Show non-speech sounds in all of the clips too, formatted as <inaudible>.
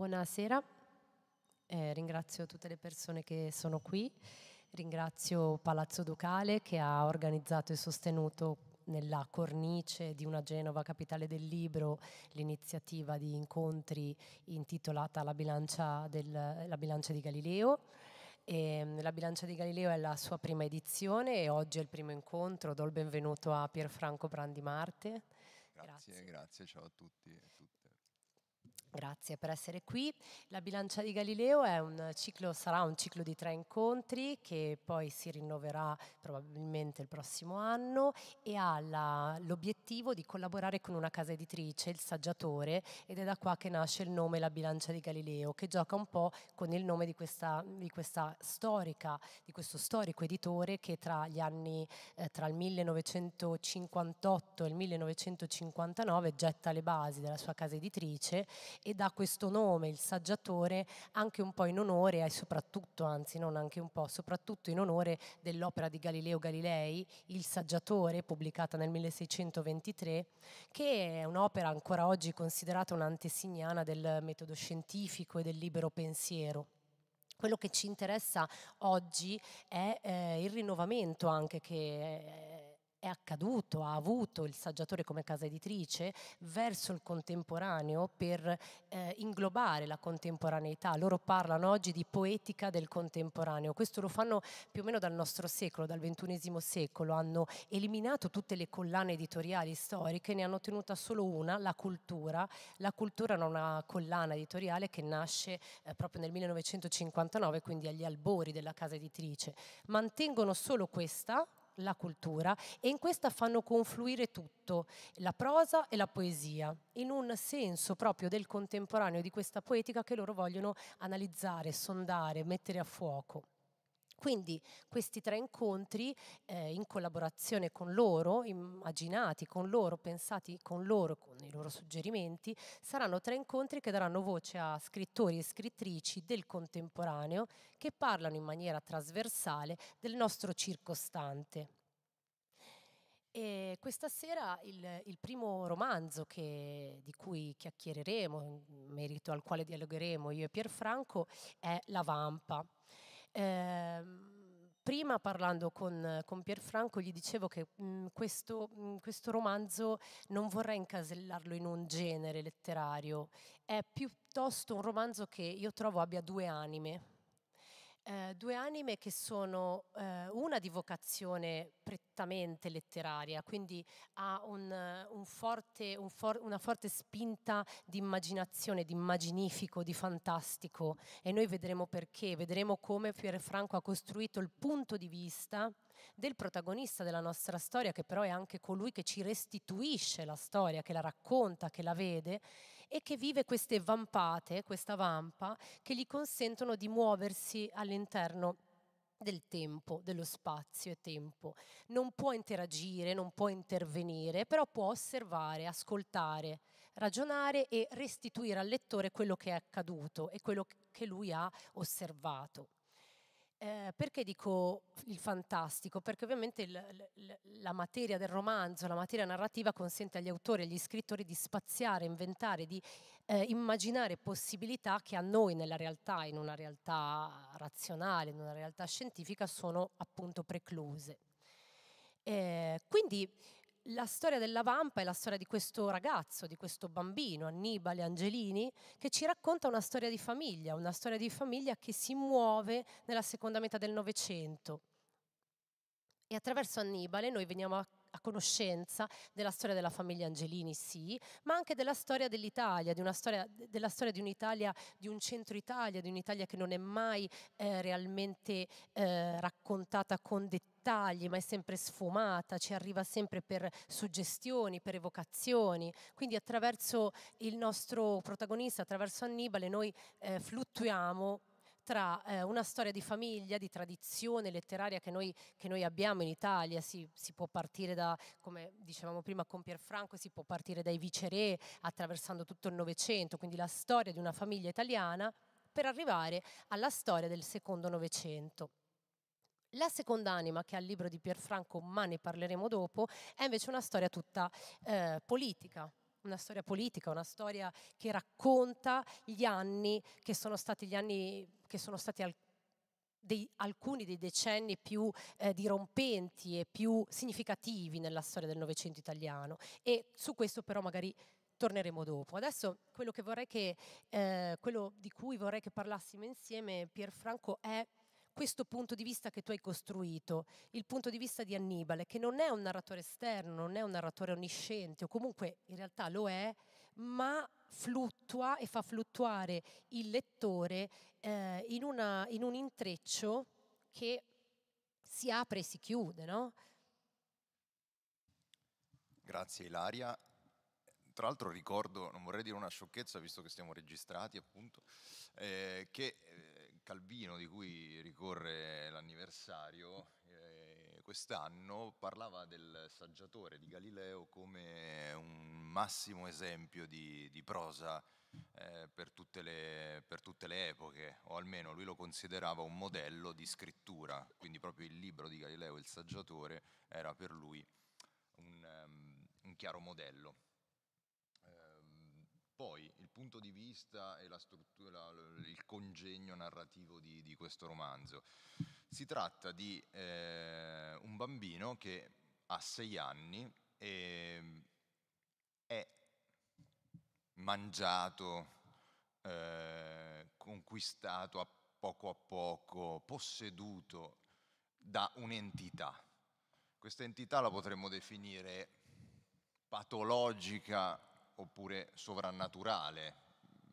Buonasera, eh, ringrazio tutte le persone che sono qui, ringrazio Palazzo Ducale che ha organizzato e sostenuto nella cornice di una Genova capitale del libro l'iniziativa di incontri intitolata La bilancia, del, la bilancia di Galileo. E ehm, la bilancia di Galileo è la sua prima edizione e oggi è il primo incontro. Do il benvenuto a Pierfranco Brandimarte. Grazie, grazie, grazie ciao a tutti. A tutti. Grazie per essere qui. La bilancia di Galileo un ciclo, sarà un ciclo di tre incontri che poi si rinnoverà probabilmente il prossimo anno e ha la, l'obiettivo di collaborare con una casa editrice, il Saggiatore, ed è da qua che nasce il nome La bilancia di Galileo, che gioca un po' con il nome di questa, di questa storica, di questo storico editore che tra gli anni eh, tra il 1958 e il 1959 getta le basi della sua casa editrice e dà questo nome, il saggiatore, anche un po' in onore e soprattutto, anzi non anche un po', soprattutto in onore dell'opera di Galileo Galilei, Il saggiatore, pubblicata nel 1623, che è un'opera ancora oggi considerata un'antesignana del metodo scientifico e del libero pensiero. Quello che ci interessa oggi è eh, il rinnovamento anche che... Eh, è accaduto, ha avuto il saggiatore come casa editrice verso il contemporaneo per eh, inglobare la contemporaneità. Loro parlano oggi di poetica del contemporaneo, questo lo fanno più o meno dal nostro secolo, dal ventunesimo secolo, hanno eliminato tutte le collane editoriali storiche, ne hanno tenuta solo una, la cultura. La cultura era una collana editoriale che nasce eh, proprio nel 1959, quindi agli albori della casa editrice. Mantengono solo questa la cultura e in questa fanno confluire tutto, la prosa e la poesia, in un senso proprio del contemporaneo di questa poetica che loro vogliono analizzare, sondare, mettere a fuoco. Quindi questi tre incontri eh, in collaborazione con loro, immaginati con loro, pensati con loro, con i loro suggerimenti, saranno tre incontri che daranno voce a scrittori e scrittrici del contemporaneo che parlano in maniera trasversale del nostro circostante. E questa sera il, il primo romanzo che, di cui chiacchiereremo, in merito al quale dialogheremo io e Pierfranco, è La Vampa. Ehm, prima parlando con, con, Pierfranco gli dicevo che mh, questo, mh, questo, romanzo non vorrei incasellarlo in un genere letterario, è piuttosto un romanzo che io trovo abbia due anime, eh, due anime che sono eh, una di vocazione prettamente letteraria, quindi ha un, eh, un forte, un for, una forte spinta di immaginazione, di immaginifico, di fantastico e noi vedremo perché, vedremo come Pierfranco ha costruito il punto di vista del protagonista della nostra storia, che però è anche colui che ci restituisce la storia, che la racconta, che la vede e che vive queste vampate, questa vampa, che gli consentono di muoversi all'interno del tempo, dello spazio e tempo. Non può interagire, non può intervenire, però può osservare, ascoltare, ragionare e restituire al lettore quello che è accaduto e quello che lui ha osservato. Eh, perché dico il fantastico? Perché ovviamente il, il, la materia del romanzo, la materia narrativa consente agli autori, e agli scrittori di spaziare, inventare, di eh, immaginare possibilità che a noi nella realtà, in una realtà razionale, in una realtà scientifica, sono appunto precluse. Eh, quindi la storia della Vampa è la storia di questo ragazzo, di questo bambino, Annibale Angelini, che ci racconta una storia di famiglia, una storia di famiglia che si muove nella seconda metà del Novecento. E attraverso Annibale noi veniamo a a conoscenza della storia della famiglia Angelini, sì, ma anche della storia dell'Italia, della storia di un'Italia, di un centro Italia, di un'Italia che non è mai eh, realmente eh, raccontata con dettagli dettagli, ma è sempre sfumata, ci arriva sempre per suggestioni, per evocazioni. Quindi attraverso il nostro protagonista, attraverso Annibale, noi eh, fluttuiamo tra eh, una storia di famiglia, di tradizione letteraria che noi, che noi abbiamo in Italia, si, si, può partire da, come dicevamo prima con Pierfranco, si può partire dai viceré attraversando tutto il Novecento, quindi la storia di una famiglia italiana, per arrivare alla storia del secondo Novecento. La seconda anima, che ha il libro di Pierfranco, ma ne parleremo dopo, è invece una storia tutta eh, politica, una storia politica, una storia che racconta gli anni che sono stati gli anni che sono stati al, dei, alcuni dei decenni più eh, dirompenti e più significativi nella storia del Novecento italiano e su questo però magari torneremo dopo. Adesso quello, che che, eh, quello di cui vorrei che parlassimo insieme, Pierfranco, è questo punto di vista che tu hai costruito, il punto di vista di Annibale, che non è un narratore esterno, non è un narratore onnisciente, o comunque in realtà lo è, ma fluttua e fa fluttuare il lettore eh, in, una, in un intreccio che si apre e si chiude, no? Grazie Ilaria. Tra l'altro ricordo, non vorrei dire una sciocchezza visto che stiamo registrati appunto, eh, che eh, Calvino di cui ricorre l'anniversario eh, quest'anno parlava del saggiatore di Galileo come un massimo esempio di, di prosa eh, per, tutte le, per tutte le epoche, o almeno lui lo considerava un modello di scrittura, quindi proprio il libro di Galileo, il saggiatore, era per lui un, um, un chiaro modello poi il punto di vista e la struttura, il congegno narrativo di, di questo romanzo. Si tratta di eh, un bambino che ha sei anni e mm, è mangiato, eh, conquistato a poco a poco, posseduto da un'entità. Questa entità la potremmo definire patologica oppure sovrannaturale,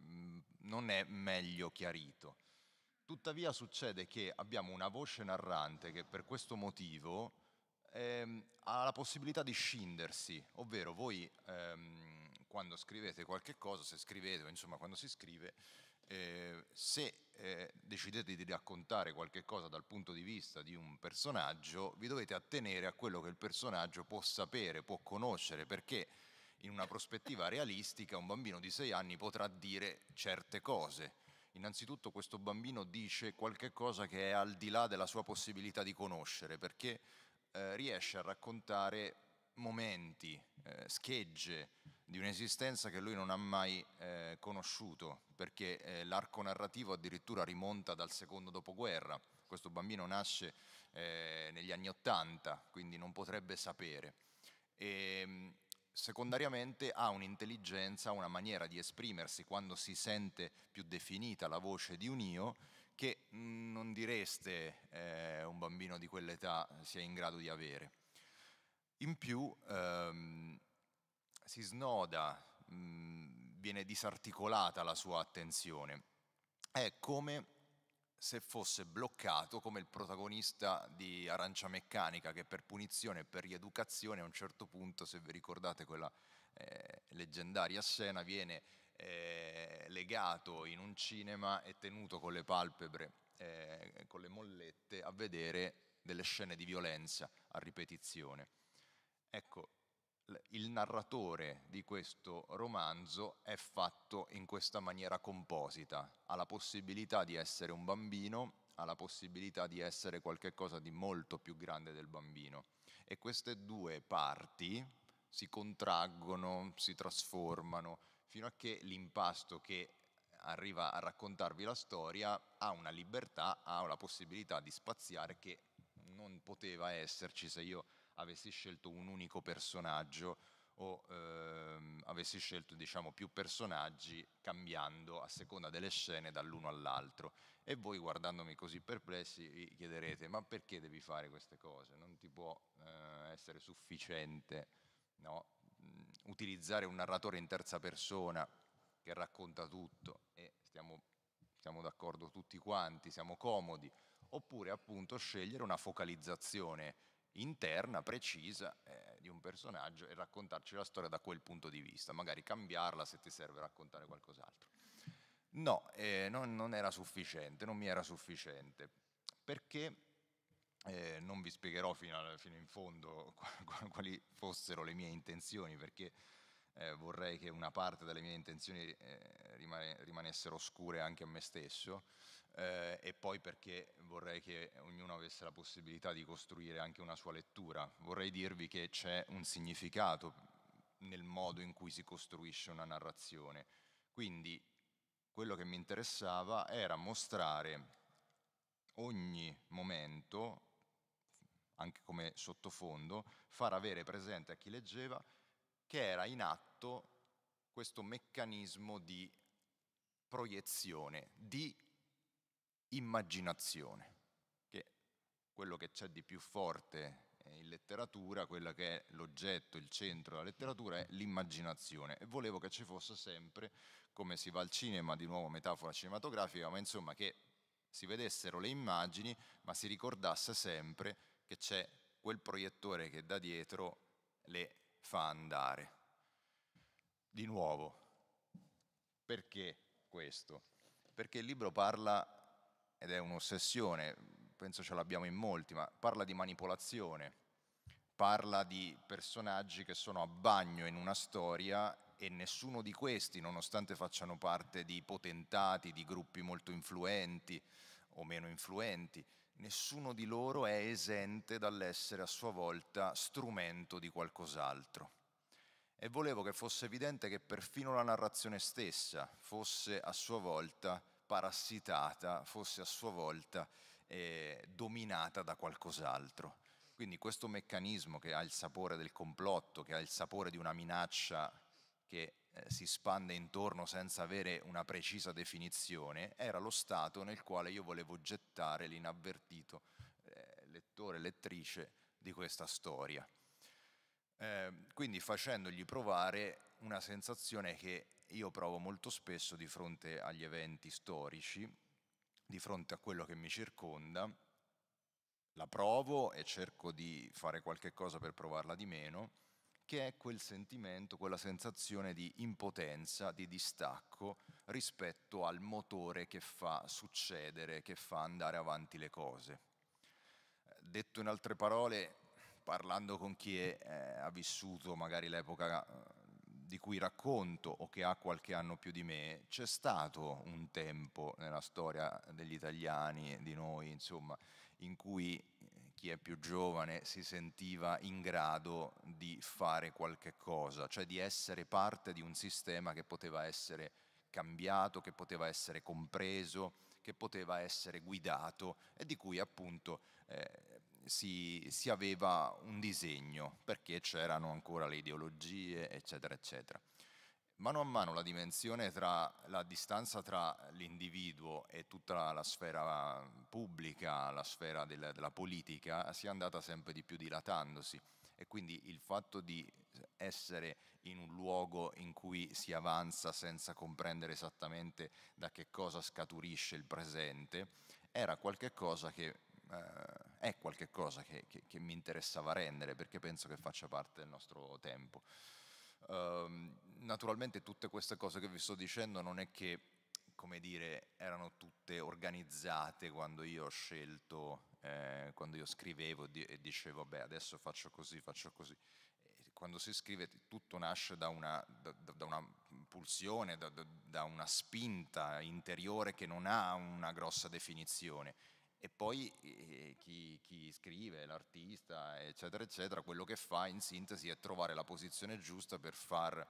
mm, non è meglio chiarito. Tuttavia succede che abbiamo una voce narrante che per questo motivo ehm, ha la possibilità di scindersi, ovvero voi ehm, quando scrivete qualche cosa, se scrivete, insomma quando si scrive, eh, se eh, decidete di raccontare qualche cosa dal punto di vista di un personaggio, vi dovete attenere a quello che il personaggio può sapere, può conoscere, perché in una prospettiva realistica un bambino di sei anni potrà dire certe cose. Innanzitutto questo bambino dice qualche cosa che è al di là della sua possibilità di conoscere, perché eh, riesce a raccontare momenti, eh, schegge di un'esistenza che lui non ha mai eh, conosciuto, perché eh, l'arco narrativo addirittura rimonta dal secondo dopoguerra. Questo bambino nasce eh, negli anni Ottanta, quindi non potrebbe sapere. E, ehm, secondariamente ha un'intelligenza, una maniera di esprimersi quando si sente più definita la voce di un io che mm, non direste eh, un bambino di quell'età sia in grado di avere. In più ehm, si snoda, mh, mm, viene disarticolata la sua attenzione. È come se fosse bloccato come il protagonista di Arancia Meccanica che per punizione e per rieducazione a un certo punto, se vi ricordate quella eh, leggendaria scena, viene eh, legato in un cinema e tenuto con le palpebre, eh, con le mollette, a vedere delle scene di violenza a ripetizione. Ecco, il narratore di questo romanzo è fatto in questa maniera composita, ha la possibilità di essere un bambino, ha la possibilità di essere qualcosa di molto più grande del bambino e queste due parti si contraggono, si trasformano fino a che l'impasto che arriva a raccontarvi la storia ha una libertà, ha la possibilità di spaziare che non poteva esserci se io avessi scelto un unico personaggio o ehm, avessi scelto diciamo, più personaggi cambiando a seconda delle scene dall'uno all'altro. E voi guardandomi così perplessi vi chiederete ma perché devi fare queste cose? Non ti può eh, essere sufficiente no? Mm, utilizzare un narratore in terza persona che racconta tutto e stiamo, stiamo d'accordo tutti quanti, siamo comodi, oppure appunto scegliere una focalizzazione interna, precisa eh, di un personaggio e raccontarci la storia da quel punto di vista, magari cambiarla se ti serve raccontare qualcos'altro. No, eh, non, non, era sufficiente, non mi era sufficiente, perché eh, non vi spiegherò fino, a, fino in fondo <laughs> quali, quali fossero le mie intenzioni, perché eh, vorrei che una parte delle mie intenzioni eh, rimane, rimanessero oscure anche a me stesso eh, e poi perché vorrei che ognuno avesse la possibilità di costruire anche una sua lettura. Vorrei dirvi che c'è un significato nel modo in cui si costruisce una narrazione. Quindi quello che mi interessava era mostrare ogni momento, anche come sottofondo, far avere presente a chi leggeva che era in atto atto questo meccanismo di proiezione, di immaginazione, che è quello che c'è di più forte in letteratura, quello che è l'oggetto, il centro della letteratura è l'immaginazione e volevo che ci fosse sempre, come si va al cinema, di nuovo metafora cinematografica, ma insomma che si vedessero le immagini, ma si ricordasse sempre che c'è quel proiettore che da dietro le fa andare di nuovo. Perché questo? Perché il libro parla, ed è un'ossessione, penso ce l'abbiamo in molti, ma parla di manipolazione, parla di personaggi che sono a bagno in una storia e nessuno di questi, nonostante facciano parte di potentati, di gruppi molto influenti o meno influenti, nessuno di loro è esente dall'essere a sua volta strumento di qualcos'altro e volevo che fosse evidente che perfino la narrazione stessa fosse a sua volta parassitata, fosse a sua volta eh, dominata da qualcos'altro. Quindi questo meccanismo che ha il sapore del complotto, che ha il sapore di una minaccia che eh, si spande intorno senza avere una precisa definizione, era lo stato nel quale io volevo gettare l'inavvertito eh, lettore, lettrice di questa storia. Ehm, quindi facendogli provare una sensazione che io provo molto spesso di fronte agli eventi storici, di fronte a quello che mi circonda, la provo e cerco di fare qualche cosa per provarla di meno, che è quel sentimento, quella sensazione di impotenza, di distacco rispetto al motore che fa succedere, che fa andare avanti le cose. Detto in altre parole, parlando con chi è, eh, ha vissuto magari l'epoca eh, di cui racconto o che ha qualche anno più di me, c'è stato un tempo nella storia degli italiani, di noi, insomma, in cui eh, chi è più giovane si sentiva in grado di fare qualche cosa, cioè di essere parte di un sistema che poteva essere cambiato, che poteva essere compreso, che poteva essere guidato e di cui appunto eh, si, si aveva un disegno, perché c'erano ancora le ideologie, eccetera, eccetera. Mano a mano la dimensione tra la distanza tra l'individuo e tutta la, la sfera mm, pubblica, la sfera del, della politica, si è andata sempre di più dilatandosi e quindi il fatto di essere in un luogo in cui si avanza senza comprendere esattamente da che cosa scaturisce il presente era qualcosa che eh, è qualcosa che, che, che, mi interessava rendere perché penso che faccia parte del nostro tempo. Uh, naturalmente tutte queste cose che vi sto dicendo non è che, come dire, erano tutte organizzate quando io ho scelto, eh, quando io scrivevo e dicevo, beh, adesso faccio così, faccio così. E quando si scrive tutto nasce da una, da, da una pulsione, da, da una spinta interiore che non ha una grossa definizione e poi eh, eh, chi, chi, scrive, l'artista, eccetera, eccetera, quello che fa in sintesi è trovare la posizione giusta per far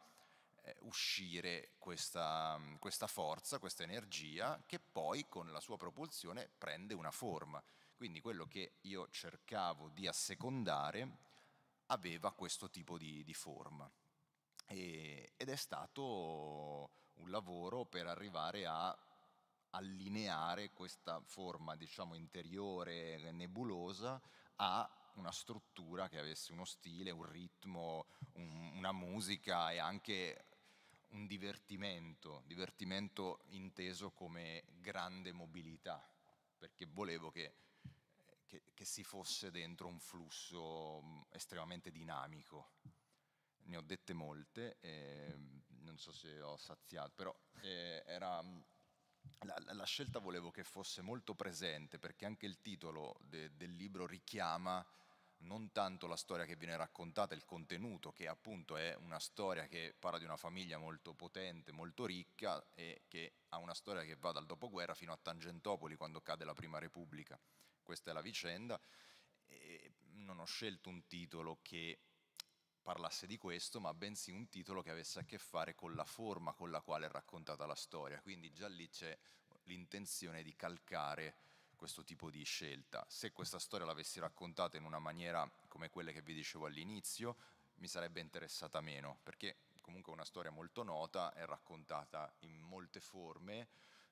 eh, uscire questa, questa, forza, questa energia che poi con la sua propulsione prende una forma. Quindi quello che io cercavo di assecondare aveva questo tipo di, di forma. E, ed è stato un lavoro per arrivare a allineare questa forma, diciamo, interiore, nebulosa, a una struttura che avesse uno stile, un ritmo, un, una musica e anche un divertimento, divertimento inteso come grande mobilità, perché volevo che, che, che si fosse dentro un flusso mm, estremamente dinamico. Ne ho dette molte, eh, non so se ho saziato, però eh, era mm, la, la, scelta volevo che fosse molto presente perché anche il titolo de, del libro richiama non tanto la storia che viene raccontata, il contenuto, che appunto è una storia che parla di una famiglia molto potente, molto ricca e che ha una storia che va dal dopoguerra fino a Tangentopoli quando cade la Prima Repubblica. Questa è la vicenda. E non ho scelto un titolo che parlasse di questo, ma bensì un titolo che avesse a che fare con la forma con la quale è raccontata la storia. Quindi già lì c'è l'intenzione di calcare questo tipo di scelta. Se questa storia l'avessi raccontata in una maniera come quelle che vi dicevo all'inizio, mi sarebbe interessata meno, perché comunque è una storia molto nota, è raccontata in molte forme,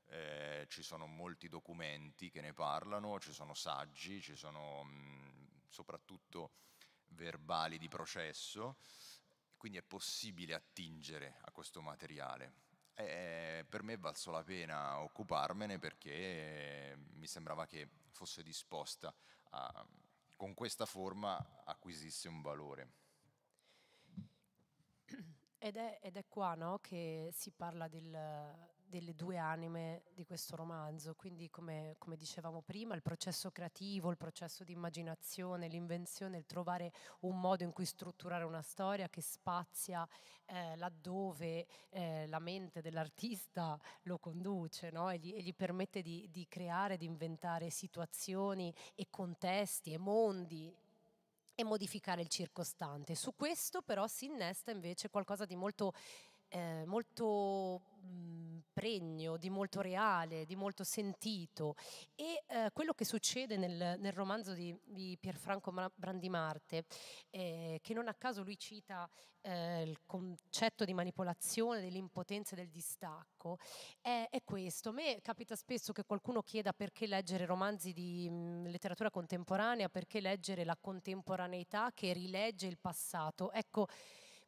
eh, ci sono molti documenti che ne parlano, ci sono saggi, ci sono mh, mm, soprattutto verbali di processo, quindi è possibile attingere a questo materiale. E per me è valso la pena occuparmene perché mi sembrava che fosse disposta a, con questa forma acquisisse un valore. Ed è, ed è qua no, che si parla del, delle due anime di questo romanzo, quindi come, come, dicevamo prima, il processo creativo, il processo di immaginazione, l'invenzione, il trovare un modo in cui strutturare una storia che spazia eh, laddove eh, la mente dell'artista lo conduce no? e, gli, e, gli, permette di, di creare, di inventare situazioni e contesti e mondi e modificare il circostante. Su questo però si innesta invece qualcosa di molto eh, molto mm, pregno, di molto reale, di molto sentito e eh, quello che succede nel, nel romanzo di, di, Pierfranco Brandimarte, eh, che non a caso lui cita eh, il concetto di manipolazione, dell'impotenza e del distacco, è, è, questo. A me capita spesso che qualcuno chieda perché leggere romanzi di mh, mm, letteratura contemporanea, perché leggere la contemporaneità che rilegge il passato. Ecco,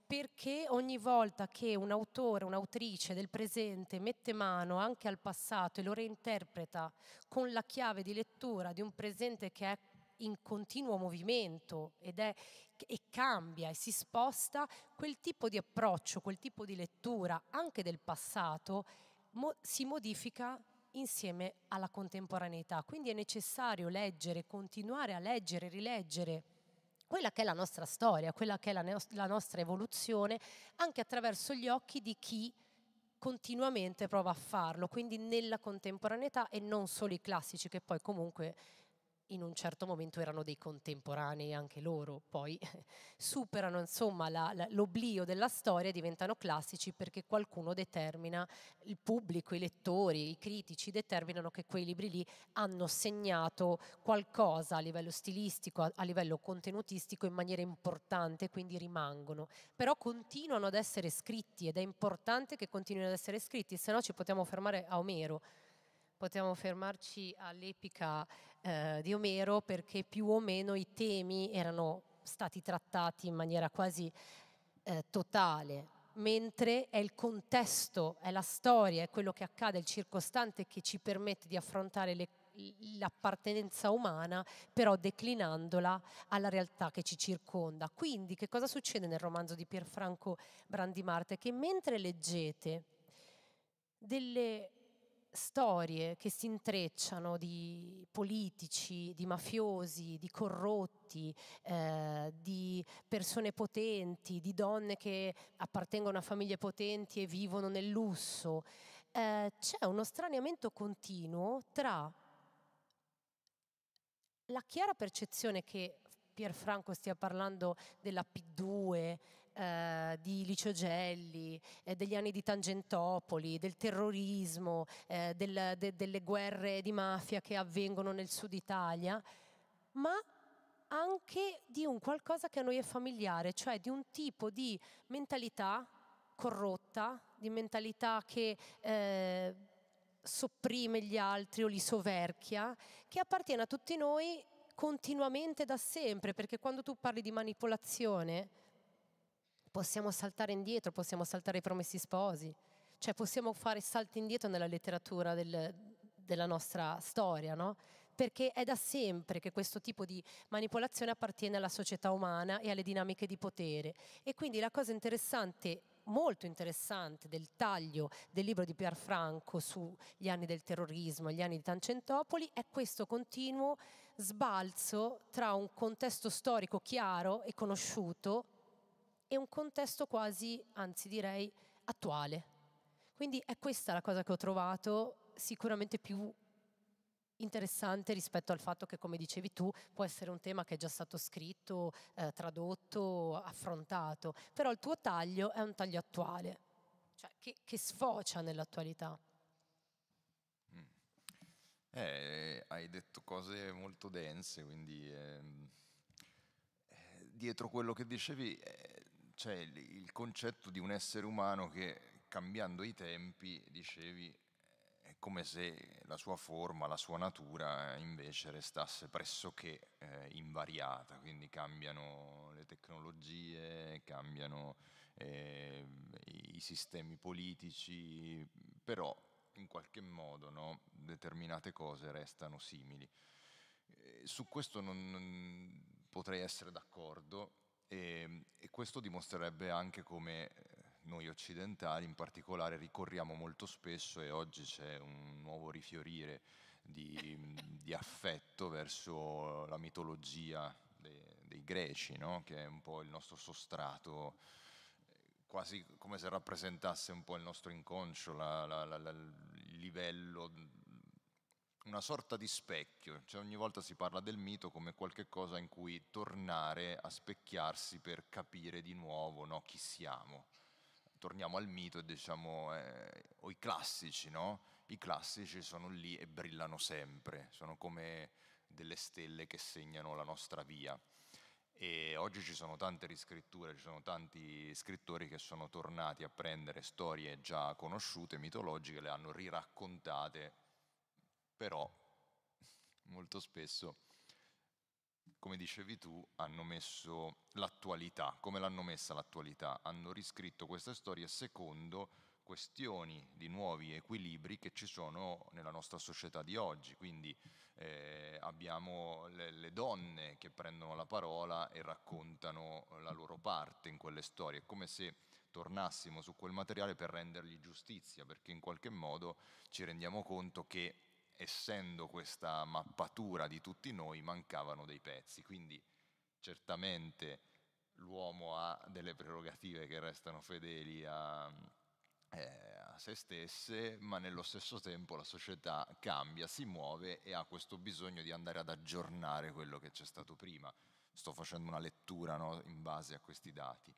perché ogni volta che un autore, un'autrice del presente mette mano anche al passato e lo reinterpreta con la chiave di lettura di un presente che è in continuo movimento ed è, e cambia e si sposta, quel tipo di approccio, quel tipo di lettura anche del passato mo, si modifica insieme alla contemporaneità. Quindi è necessario leggere, continuare a leggere, rileggere quella che è la nostra storia, quella che è la, nos- la nostra evoluzione, anche attraverso gli occhi di chi continuamente prova a farlo, quindi nella contemporaneità e non solo i classici che poi comunque in un certo momento erano dei contemporanei anche loro, poi <laughs> superano insomma, la, la, l'oblio della storia e diventano classici perché qualcuno determina, il pubblico, i lettori, i critici determinano che quei libri lì hanno segnato qualcosa a livello stilistico, a, a livello contenutistico in maniera importante, quindi rimangono, però continuano ad essere scritti ed è importante che continuino ad essere scritti, se no ci potremmo fermare a Omero Potremmo fermarci all'epica eh, di Omero perché più o meno i temi erano stati trattati in maniera quasi eh, totale, mentre è il contesto, è la storia, è quello che accade, è il circostante che ci permette di affrontare le, l'appartenenza umana, però declinandola alla realtà che ci circonda. Quindi che cosa succede nel romanzo di Pierfranco Brandimarte? Che mentre leggete delle storie che si intrecciano di politici, di mafiosi, di corrotti, eh, di persone potenti, di donne che appartengono a famiglie potenti e vivono nel lusso. Eh, c'è uno straniamento continuo tra la chiara percezione che Pierfranco stia parlando della P2, eh, di Licio Gelli, eh, degli anni di Tangentopoli, del terrorismo, eh, del, de, delle guerre di mafia che avvengono nel sud Italia, ma anche di un qualcosa che a noi è familiare, cioè di un tipo di mentalità corrotta, di mentalità che eh, sopprime gli altri o li soverchia, che appartiene a tutti noi continuamente da sempre, perché quando tu parli di manipolazione, possiamo saltare indietro, possiamo saltare i promessi sposi, cioè possiamo fare salti indietro nella letteratura del, della nostra storia, no? perché è da sempre che questo tipo di manipolazione appartiene alla società umana e alle dinamiche di potere. E quindi la cosa interessante, molto interessante, del taglio del libro di Pier Franco sugli anni del terrorismo, gli anni di Tancentopoli, è questo continuo sbalzo tra un contesto storico chiaro e conosciuto è un contesto quasi, anzi direi, attuale. Quindi è questa la cosa che ho trovato sicuramente più interessante rispetto al fatto che, come dicevi tu, può essere un tema che è già stato scritto, eh, tradotto, affrontato, però il tuo taglio è un taglio attuale, cioè che, che sfocia nell'attualità. Mm. Eh, hai detto cose molto dense, quindi ehm, eh, dietro quello che dicevi eh, c'è il concetto di un essere umano che cambiando i tempi, dicevi, è come se la sua forma, la sua natura eh, invece restasse pressoché eh, invariata, quindi cambiano le tecnologie, cambiano eh, i sistemi politici, però in qualche modo no, determinate cose restano simili. Eh, su questo non, non potrei essere d'accordo, e, ehm, e questo dimostrerebbe anche come eh, noi occidentali in particolare ricorriamo molto spesso e oggi c'è un nuovo rifiorire di, <laughs> di affetto verso la mitologia dei, dei greci, no? che è un po' il nostro sostrato quasi come se rappresentasse un po' il nostro inconscio, la, la, la, il livello una sorta di specchio, cioè ogni volta si parla del mito come qualcosa in cui tornare a specchiarsi per capire di nuovo no, chi siamo. Torniamo al mito, e diciamo, eh, o i classici, no? I classici sono lì e brillano sempre, sono come delle stelle che segnano la nostra via. E oggi ci sono tante riscritture, ci sono tanti scrittori che sono tornati a prendere storie già conosciute, mitologiche, le hanno riraccontate però molto spesso, come dicevi tu, hanno messo l'attualità, come l'hanno messa l'attualità? Hanno riscritto questa storia secondo questioni di nuovi equilibri che ci sono nella nostra società di oggi, quindi eh, abbiamo le, le, donne che prendono la parola e raccontano la loro parte in quelle storie, è come se tornassimo su quel materiale per rendergli giustizia, perché in qualche modo ci rendiamo conto che essendo questa mappatura di tutti noi, mancavano dei pezzi. Quindi certamente l'uomo ha delle prerogative che restano fedeli a, eh, a se stesse, ma nello stesso tempo la società cambia, si muove e ha questo bisogno di andare ad aggiornare quello che c'è stato prima. Sto facendo una lettura no, in base a questi dati.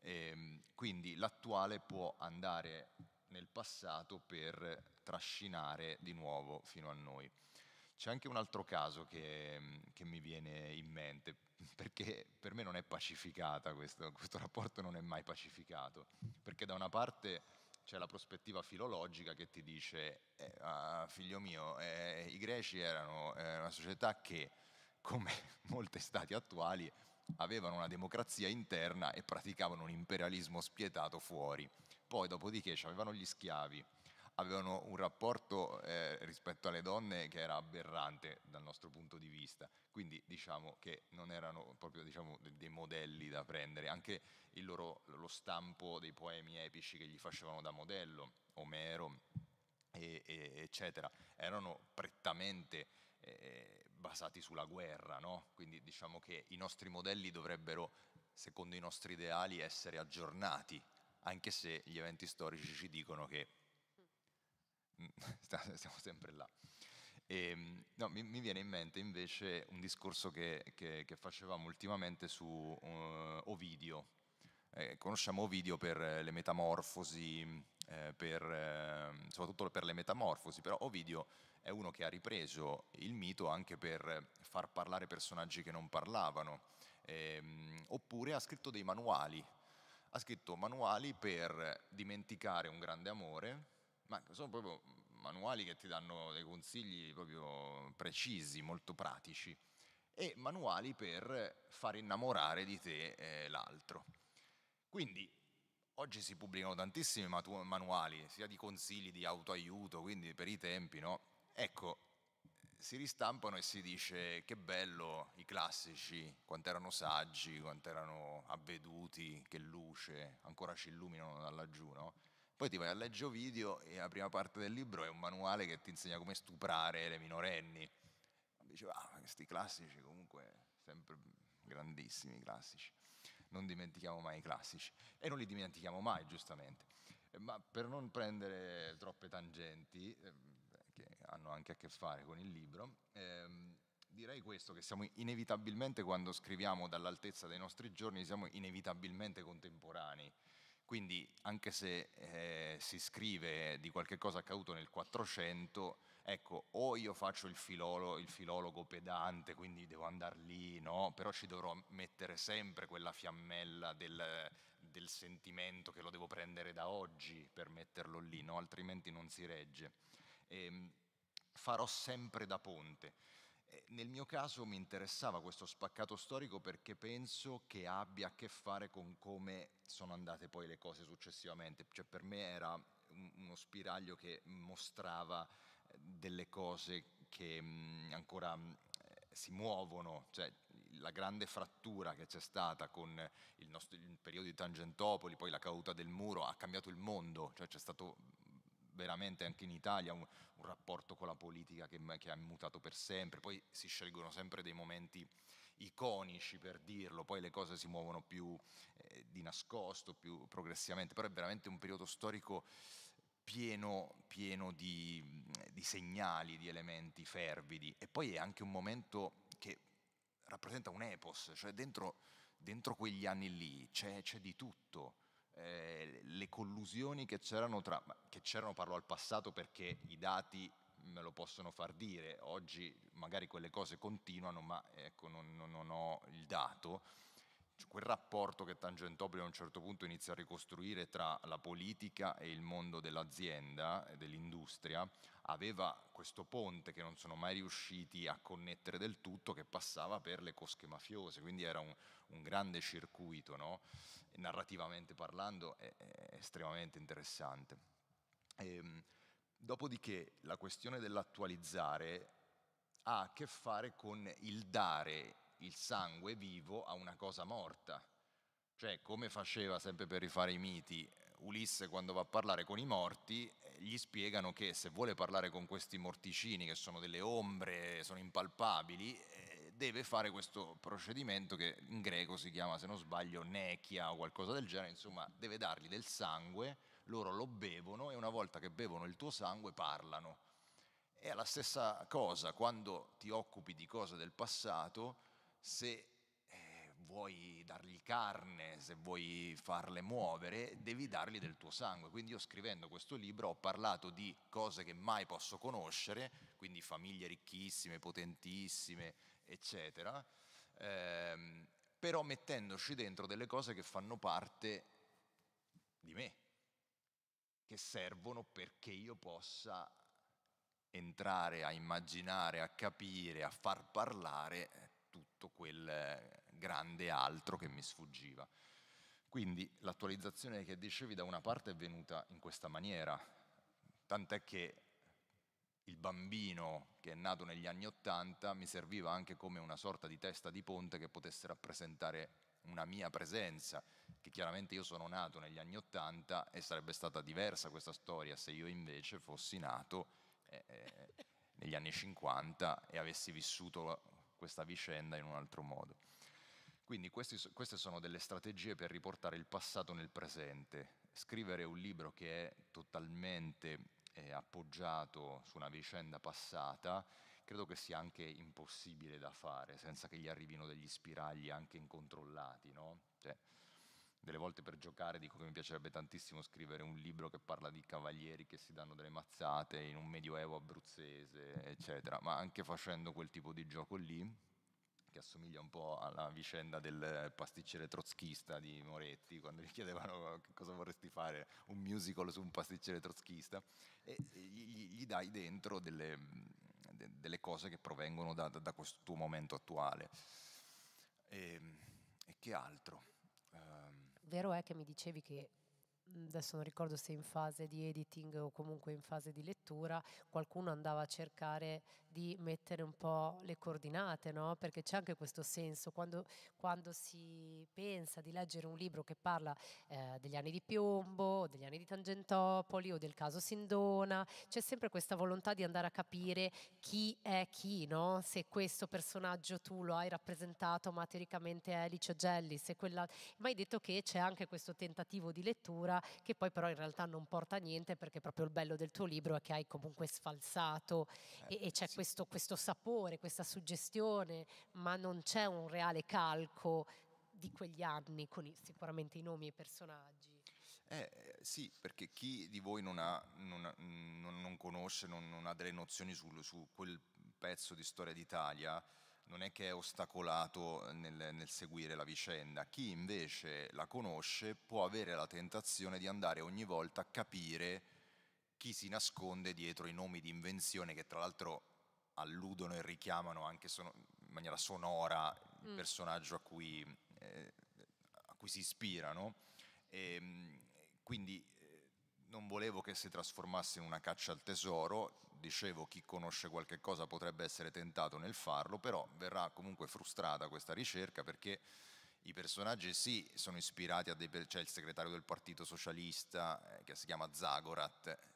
E, ehm, quindi l'attuale può andare nel passato per trascinare di nuovo fino a noi. C'è anche un altro caso che, che, mi viene in mente, perché per me non è pacificata questo, questo rapporto non è mai pacificato, perché da una parte c'è la prospettiva filologica che ti dice, eh, ah, figlio mio, eh, i greci erano eh, una società che, come <laughs> molti stati attuali, avevano una democrazia interna e praticavano un imperialismo spietato fuori. Poi dopodiché avevano gli schiavi, avevano un rapporto eh, rispetto alle donne che era aberrante dal nostro punto di vista, quindi diciamo che non erano proprio diciamo, dei modelli da prendere, anche loro, lo stampo dei poemi epici che gli facevano da modello, Omero, e, e, eccetera, erano prettamente eh, basati sulla guerra, no? quindi diciamo che i nostri modelli dovrebbero, secondo i nostri ideali, essere aggiornati anche se gli eventi storici ci dicono che mm, <laughs> stiamo sempre là. E, ehm, no, mi, mi, viene in mente invece un discorso che, che, che facevamo ultimamente su uh, Ovidio. Eh, conosciamo Ovidio per le metamorfosi, eh, per, eh, soprattutto per le metamorfosi, però Ovidio è uno che ha ripreso il mito anche per far parlare personaggi che non parlavano, ehm, oppure ha scritto dei manuali ha scritto manuali per dimenticare un grande amore, ma sono proprio manuali che ti danno dei consigli proprio precisi, molto pratici, e manuali per far innamorare di te eh, l'altro. Quindi oggi si pubblicano tantissimi manuali, sia di consigli di autoaiuto, quindi per i tempi, no? Ecco, si ristampano e si dice che bello i classici, quanto erano saggi, quanto erano avveduti, che luce, ancora ci illuminano da laggiù, no? Poi ti vai a leggere video e la prima parte del libro è un manuale che ti insegna come stuprare le minorenni. Dice, ah, questi classici comunque, sempre grandissimi classici. Non dimentichiamo mai i classici. E non li dimentichiamo mai, giustamente. Ma per non prendere troppe tangenti ehm, hanno anche a che fare con il libro. Eh, direi questo, che siamo inevitabilmente, quando scriviamo dall'altezza dei nostri giorni, siamo inevitabilmente contemporanei. Quindi anche se eh, si scrive di qualche cosa accaduto nel 400, ecco, o io faccio il filologo, il, filologo pedante, quindi devo andare lì, no? Però ci dovrò mettere sempre quella fiammella del, del sentimento che lo devo prendere da oggi per metterlo lì, no? Altrimenti non si regge. E, ehm, farò sempre da ponte. Eh, nel mio caso mi interessava questo spaccato storico perché penso che abbia a che fare con come sono andate poi le cose successivamente, cioè per me era uno spiraglio che mostrava eh, delle cose che mm, ancora mm, eh, si muovono, cioè la grande frattura che c'è stata con il, nostro, il periodo di Tangentopoli, poi la caduta del muro, ha cambiato il mondo, cioè c'è stato veramente anche in Italia un, un rapporto con la politica che, che ha mutato per sempre, poi si scelgono sempre dei momenti iconici per dirlo, poi le cose si muovono più eh, di nascosto, più progressivamente, però è veramente un periodo storico pieno, pieno di, di, segnali, di elementi fervidi e poi è anche un momento che rappresenta un epos, cioè dentro, dentro quegli anni lì c'è, c'è di tutto, eh, le collusioni che c'erano tra, che c'erano parlo al passato perché i dati me lo possono far dire, oggi magari quelle cose continuano ma ecco, non, non, non ho il dato, cioè, quel rapporto che Tangentopoli a un certo punto inizia a ricostruire tra la politica e il mondo dell'azienda e dell'industria aveva questo ponte che non sono mai riusciti a connettere del tutto che passava per le cosche mafiose, quindi era un, un grande circuito. No? narrativamente parlando, è, è estremamente interessante. E, ehm, dopodiché la questione dell'attualizzare ha a che fare con il dare il sangue vivo a una cosa morta. Cioè, come faceva sempre per rifare i miti, Ulisse quando va a parlare con i morti, eh, gli spiegano che se vuole parlare con questi morticini, che sono delle ombre, sono impalpabili, eh, deve fare questo procedimento che in greco si chiama, se non sbaglio, nechia o qualcosa del genere, insomma deve dargli del sangue, loro lo bevono e una volta che bevono il tuo sangue parlano. È la stessa cosa quando ti occupi di cose del passato, se eh, vuoi dargli carne, se vuoi farle muovere, devi dargli del tuo sangue. Quindi io scrivendo questo libro ho parlato di cose che mai posso conoscere, quindi famiglie ricchissime, potentissime, eccetera, ehm, però mettendoci dentro delle cose che fanno parte di me, che servono perché io possa entrare a immaginare, a capire, a far parlare tutto quel grande altro che mi sfuggiva. Quindi l'attualizzazione che dicevi da una parte è venuta in questa maniera, tant'è che il bambino che è nato negli anni Ottanta mi serviva anche come una sorta di testa di ponte che potesse rappresentare una mia presenza, che chiaramente io sono nato negli anni Ottanta e sarebbe stata diversa questa storia se io invece fossi nato eh, eh negli anni 50 e avessi vissuto questa vicenda in un altro modo. Quindi questi, queste sono delle strategie per riportare il passato nel presente. Scrivere un libro che è totalmente eh, appoggiato su una vicenda passata, credo che sia anche impossibile da fare, senza che gli arrivino degli spiragli anche incontrollati. No? Cioè, delle volte per giocare dico che mi piacerebbe tantissimo scrivere un libro che parla di cavalieri che si danno delle mazzate in un medioevo abruzzese, eccetera, ma anche facendo quel tipo di gioco lì che assomiglia un po' alla vicenda del pasticcere trotschista di Moretti, quando gli chiedevano cosa vorresti fare, un musical su un pasticcere trotschista, e gli, gli dai dentro delle, delle, cose che provengono da, da questo tuo momento attuale. E, ehm, e che altro? Ehm, Vero è che mi dicevi che adesso non ricordo se in fase di editing o comunque in fase di lettura, pittura, qualcuno andava a cercare di mettere un po' le coordinate, no? perché c'è anche questo senso, quando, quando, si pensa di leggere un libro che parla eh, degli anni di piombo, degli anni di Tangentopoli o del caso Sindona, c'è sempre questa volontà di andare a capire chi è chi, no? se questo personaggio tu lo hai rappresentato ma teoricamente è Licio Gelli, se quella... ma hai detto che c'è anche questo tentativo di lettura che poi però in realtà non porta a niente perché proprio il bello del tuo libro è che che hai comunque sfalsato eh, e, e, c'è sì. questo, questo sapore, questa suggestione, ma non c'è un reale calco di quegli anni con i, sicuramente i nomi e i personaggi. Eh, eh sì, perché chi di voi non, ha, non, ha, non conosce, non, non, ha delle nozioni su, su, quel pezzo di storia d'Italia, non è che è ostacolato nel, nel, seguire la vicenda. Chi invece la conosce può avere la tentazione di andare ogni volta a capire chi si nasconde dietro i nomi di invenzione che tra l'altro alludono e richiamano anche sono, in maniera sonora mm. il personaggio a cui, eh, a cui si ispirano. E, ehm, quindi eh, non volevo che si trasformasse in una caccia al tesoro, dicevo chi conosce qualche cosa potrebbe essere tentato nel farlo, però verrà comunque frustrata questa ricerca perché i personaggi sì sono ispirati a dei... c'è cioè il segretario del partito socialista eh, che si chiama Zagorat,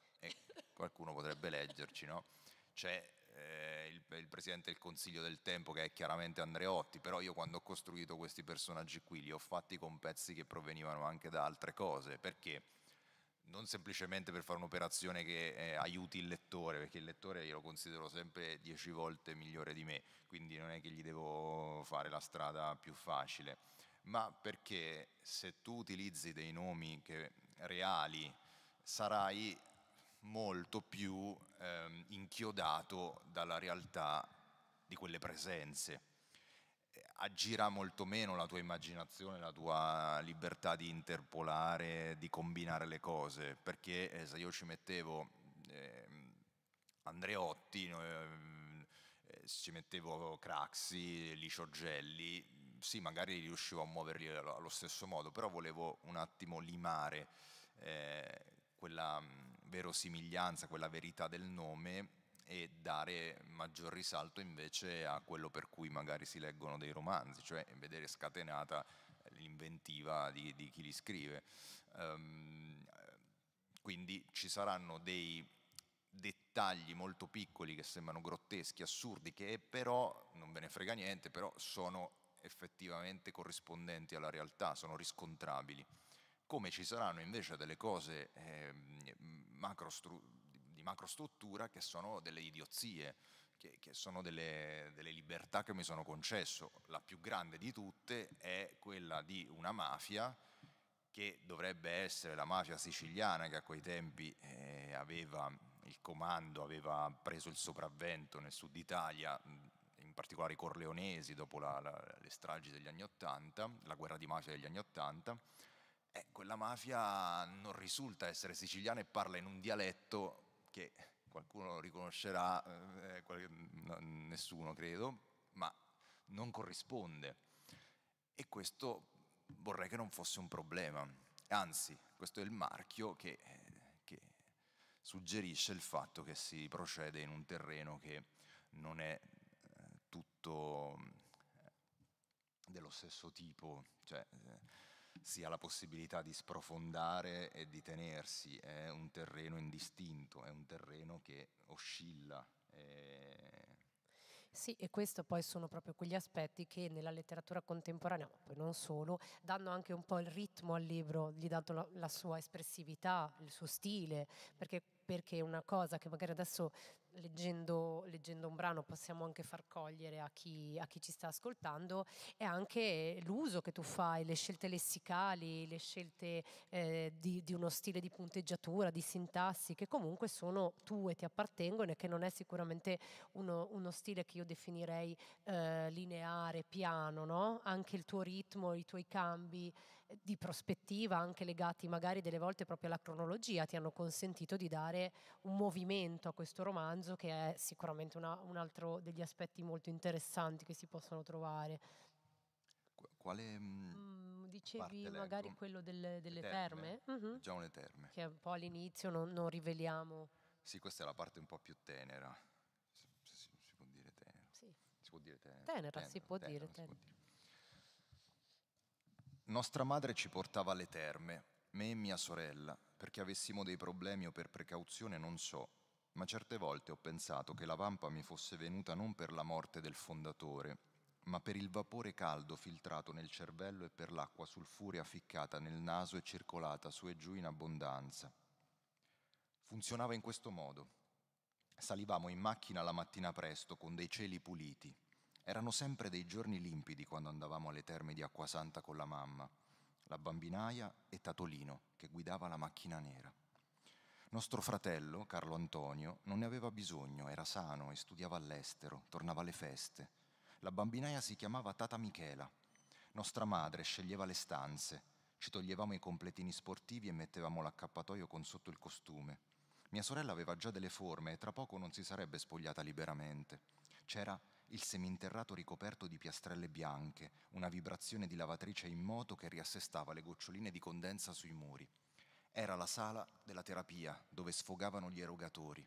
qualcuno potrebbe leggerci, no? C'è eh, il, il, Presidente del Consiglio del Tempo che è chiaramente Andreotti, però io quando ho costruito questi personaggi qui li ho fatti con pezzi che provenivano anche da altre cose, perché non semplicemente per fare un'operazione che eh, aiuti il lettore, perché il lettore io lo considero sempre dieci volte migliore di me, quindi non è che gli devo fare la strada più facile, ma perché se tu utilizzi dei nomi che, reali sarai molto più ehm, inchiodato dalla realtà di quelle presenze. Eh, aggira molto meno la tua immaginazione, la tua libertà di interpolare, di combinare le cose, perché eh, se io ci mettevo ehm, Andreotti, ehm, eh, se ci mettevo Craxi, Licio Gelli, sì, magari riuscivo a muoverli allo stesso modo, però volevo un attimo limare eh, quella verosimiglianza, quella verità del nome e dare maggior risalto invece a quello per cui magari si leggono dei romanzi, cioè vedere scatenata l'inventiva di, di chi li scrive. Um, quindi ci saranno dei dettagli molto piccoli che sembrano grotteschi, assurdi, che però non ve ne frega niente, però sono effettivamente corrispondenti alla realtà, sono riscontrabili. Come ci saranno invece delle cose eh, macrostru- di macrostruttura che sono delle idiozie, che, che sono delle, delle, libertà che mi sono concesso. La più grande di tutte è quella di una mafia che dovrebbe essere la mafia siciliana che a quei tempi eh, aveva il comando, aveva preso il sopravvento nel sud Italia, in particolare i corleonesi dopo la, la, le stragi degli anni Ottanta, la guerra di mafia degli anni Ottanta eh, quella mafia non risulta essere siciliana e parla in un dialetto che qualcuno riconoscerà, eh, eh, qualche, no, nessuno credo, ma non corrisponde. E questo vorrei che non fosse un problema. Anzi, questo è il marchio che, eh, che suggerisce il fatto che si procede in un terreno che non è eh, tutto dello stesso tipo, cioè si ha la possibilità di sprofondare e di tenersi, è un terreno indistinto, è un terreno che oscilla. È... Sì, e questo poi sono proprio quegli aspetti che nella letteratura contemporanea, ma poi non solo, danno anche un po' il ritmo al libro, gli danno la, la sua espressività, il suo stile, perché perché una cosa che magari adesso leggendo, leggendo, un brano possiamo anche far cogliere a chi, a chi, ci sta ascoltando è anche l'uso che tu fai, le scelte lessicali, le scelte eh, di, di, uno stile di punteggiatura, di sintassi, che comunque sono tue, ti appartengono e che non è sicuramente uno, uno stile che io definirei eh, lineare, piano, no? anche il tuo ritmo, i tuoi cambi, di prospettiva, anche legati magari delle volte proprio alla cronologia, ti hanno consentito di dare un movimento a questo romanzo che è sicuramente una, un altro degli aspetti molto interessanti che si possono trovare. Quale mm, mm dicevi magari leggo? quello delle, delle terme? Mm-hmm. Già le terme. Che un po' all'inizio non, non riveliamo. Sì, questa è la parte un po' più tenera. Si, si, si può dire tenera. Sì. Si può dire tenera. Tenera, tenera si può tenera, dire tenera. Nostra madre ci portava alle terme, me e mia sorella, perché avessimo dei problemi o per precauzione non so, ma certe volte ho pensato che la vampa mi fosse venuta non per la morte del fondatore, ma per il vapore caldo filtrato nel cervello e per l'acqua sulfurea ficcata nel naso e circolata su e giù in abbondanza. Funzionava in questo modo. Salivamo in macchina la mattina presto con dei cieli puliti, erano sempre dei giorni limpidi quando andavamo alle terme di Acquasanta con la mamma, la bambinaia e Tatolino, che guidava la macchina nera. Nostro fratello, Carlo Antonio, non ne aveva bisogno, era sano e studiava all'estero, tornava alle feste. La bambinaia si chiamava Tata Michela. Nostra madre sceglieva le stanze, ci toglievamo i completini sportivi e mettevamo l'accappatoio con sotto il costume. Mia sorella aveva già delle forme e tra poco non si sarebbe spogliata liberamente. C'era il seminterrato ricoperto di piastrelle bianche, una vibrazione di lavatrice in moto che riassestava le goccioline di condensa sui muri. Era la sala della terapia, dove sfogavano gli erogatori.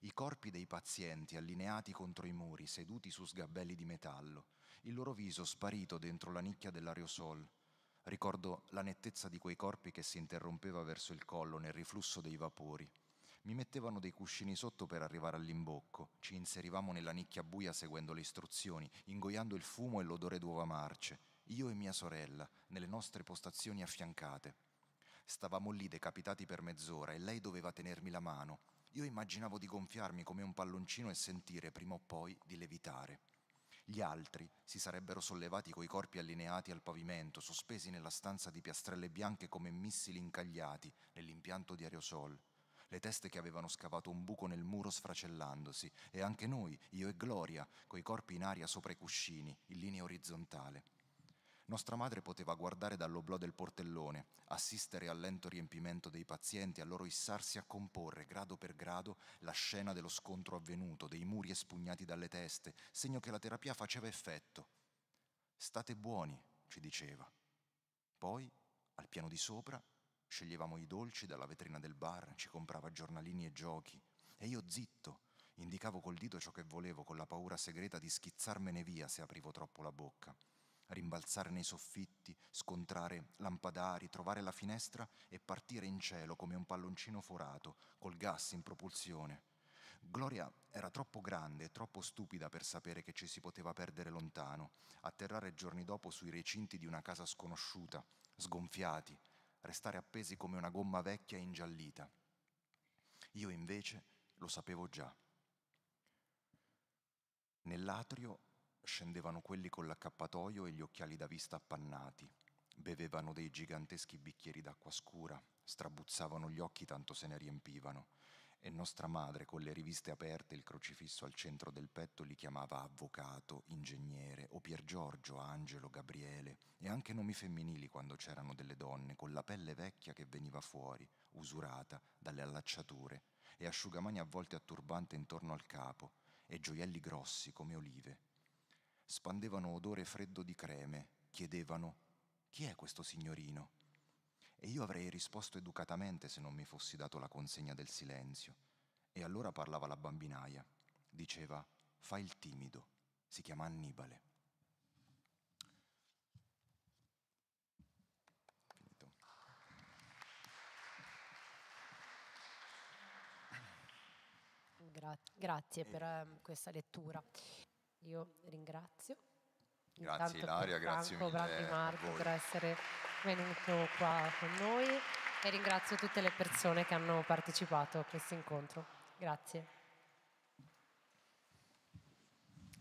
I corpi dei pazienti allineati contro i muri, seduti su sgabelli di metallo, il loro viso sparito dentro la nicchia dell'aerosol. Ricordo la nettezza di quei corpi che si interrompeva verso il collo nel riflusso dei vapori. Mi mettevano dei cuscini sotto per arrivare all'imbocco, ci inserivamo nella nicchia buia seguendo le istruzioni, ingoiando il fumo e l'odore d'uova marce, io e mia sorella, nelle nostre postazioni affiancate. Stavamo lì decapitati per mezz'ora e lei doveva tenermi la mano. Io immaginavo di gonfiarmi come un palloncino e sentire prima o poi di levitare. Gli altri si sarebbero sollevati coi corpi allineati al pavimento, sospesi nella stanza di piastrelle bianche come missili incagliati nell'impianto di aerosol le teste che avevano scavato un buco nel muro sfracellandosi, e anche noi, io e Gloria, coi corpi in aria sopra i cuscini, in linea orizzontale. Nostra madre poteva guardare dall'oblò del portellone, assistere al lento riempimento dei pazienti, a loro issarsi a comporre, grado per grado, la scena dello scontro avvenuto, dei muri espugnati dalle teste, segno che la terapia faceva effetto. State buoni, ci diceva. Poi, al piano di sopra, Sceglievamo i dolci dalla vetrina del bar, ci comprava giornalini e giochi. E io zitto, indicavo col dito ciò che volevo, con la paura segreta di schizzarmene via se aprivo troppo la bocca. Rimbalzare nei soffitti, scontrare lampadari, trovare la finestra e partire in cielo come un palloncino forato, col gas in propulsione. Gloria era troppo grande e troppo stupida per sapere che ci si poteva perdere lontano, atterrare giorni dopo sui recinti di una casa sconosciuta, sgonfiati, restare appesi come una gomma vecchia e ingiallita. Io invece lo sapevo già. Nell'atrio scendevano quelli con l'accappatoio e gli occhiali da vista appannati, bevevano dei giganteschi bicchieri d'acqua scura, strabuzzavano gli occhi tanto se ne riempivano. E nostra madre, con le riviste aperte e il crocifisso al centro del petto, li chiamava avvocato, ingegnere, o Pier Giorgio, Angelo, Gabriele, e anche nomi femminili quando c'erano delle donne, con la pelle vecchia che veniva fuori, usurata dalle allacciature, e asciugamani avvolte a turbante intorno al capo, e gioielli grossi come olive. Spandevano odore freddo di creme, chiedevano chi è questo signorino? E io avrei risposto educatamente se non mi fossi dato la consegna del silenzio. E allora parlava la bambinaia. Diceva, fa il timido, si chiama Annibale. Finito. Gra- grazie e... Eh. per ehm, questa lettura. Io ringrazio. Grazie Intanto Ilaria, grazie mille. Grazie eh, Marco per essere venuto qua con noi e ringrazio tutte le persone che hanno partecipato a questo incontro. Grazie.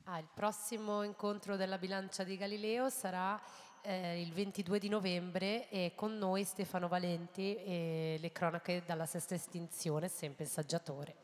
Ah, il prossimo incontro della bilancia di Galileo sarà eh, il 22 di novembre e con noi Stefano Valenti e le cronache dalla sesta estinzione, sempre il saggiatore.